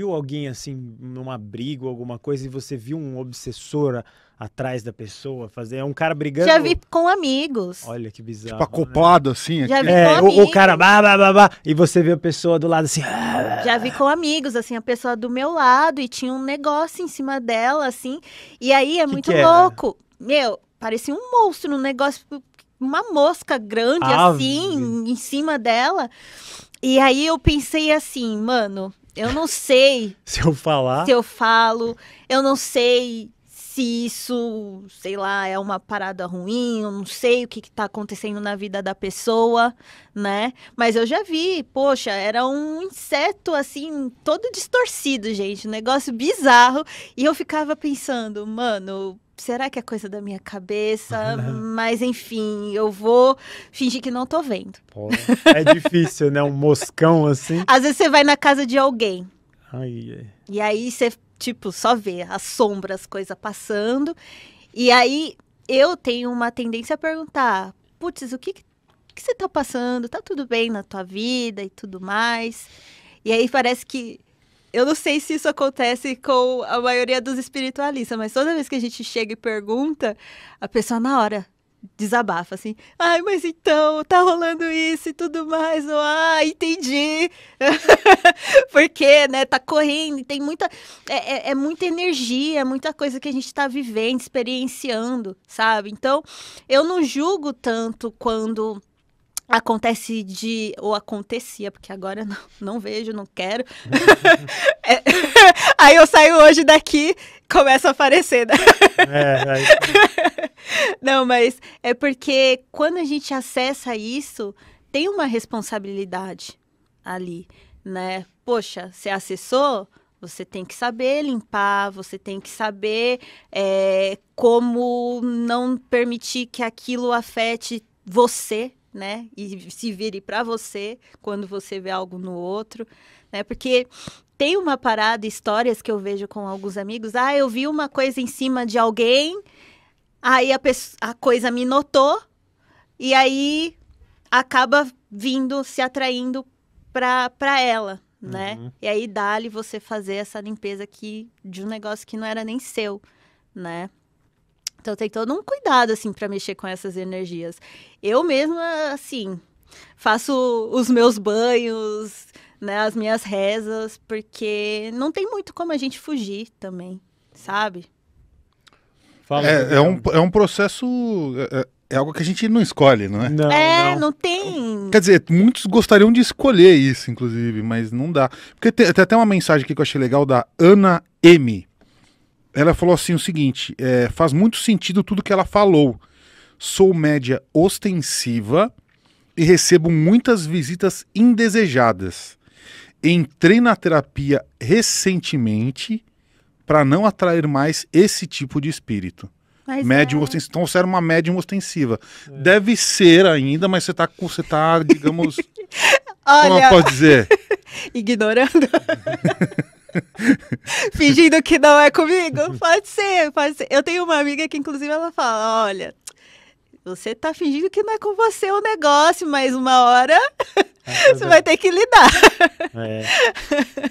viu alguém assim numa briga ou alguma coisa e você viu um obsessor atrás da pessoa fazer? É um cara brigando. Já vi com amigos. Olha que bizarro. Tipo acoplado né? assim. Já vi é, com o, o cara bah, bah, bah, bah, e você vê a pessoa do lado assim. Ah". Já vi com amigos, assim, a pessoa do meu lado e tinha um negócio em cima dela, assim. E aí é que muito que louco. Meu, parecia um monstro no um negócio, uma mosca grande Ave. Ah, assim, em cima dela. E aí eu pensei assim, mano, eu não sei. se eu falar. Se eu falo. Eu não sei se isso, sei lá, é uma parada ruim, eu não sei o que, está acontecendo na vida da pessoa, né? Mas eu já vi, poxa, era um inseto assim, todo distorcido, gente, um negócio bizarro. E eu ficava pensando, mano, será que é coisa da minha cabeça? Mas enfim, eu vou fingir que não tô vendo. Pô, é difícil, né? Um moscão assim. Às vezes você vai na casa de alguém. Ai. E aí você, tipo, só vê as sombras, as coisas passando. E aí eu tenho uma tendência a perguntar: putz, o que, que você tá passando? Tá tudo bem na tua vida e tudo mais? E aí parece que eu não sei se isso acontece com a maioria dos espiritualistas, mas toda vez que a gente chega e pergunta, a pessoa na hora desabafa assim: "Ai, mas então tá rolando isso e tudo mais". Ou, ah, entendi. Porque, né, tá correndo, tem muita é, é, é, muita energia, é muita coisa que a gente tá vivendo, experienciando, sabe? Então, eu não julgo tanto quando acontece de ou acontecia porque agora não, não vejo não quero é, aí eu saio hoje daqui começa a aparecer né? é, é aí... não mas é porque quando a gente acessa isso tem uma responsabilidade ali né poxa você acessou você tem que saber limpar, você tem que saber é, como não permitir que aquilo afete você né? E se vire para você quando você vê algo no outro, né? Porque tem uma parada, histórias que eu vejo com alguns amigos. Ah, eu vi uma coisa em cima de alguém, aí a, a coisa me notou, e aí acaba vindo, se atraindo para ela, né? Uhum. E aí dá-lhe você fazer essa limpeza aqui de um negócio que não era nem seu, né? Então tem todo um cuidado assim para mexer com essas energias. Eu mesma assim faço os meus banhos, né, as minhas rezas, porque não tem muito como a gente fugir também, sabe? Fala, é, é, um, é um processo. É, é, é, algo que a gente não escolhe, não é? Não, é, não. não tem. Quer dizer, muitos gostariam de escolher isso, inclusive, mas não dá. Porque tem, tem até uma mensagem aqui que eu achei legal da Ana M ela falou assim o seguinte: é, faz muito sentido tudo que ela falou. Sou média ostensiva e recebo muitas visitas indesejadas. Entrei na terapia recentemente para não atrair mais esse tipo de espírito. Mas médium é. ostensivo. Então você era uma médium ostensiva. É. Deve ser ainda, mas você está você tá digamos. Olha... Como pode dizer? Ignorando. fingindo que não é comigo? Pode ser, pode ser. Eu tenho uma amiga que, inclusive, ela fala: olha, você tá fingindo que não é com você o negócio, mas uma hora é, você vai é. ter que lidar. É.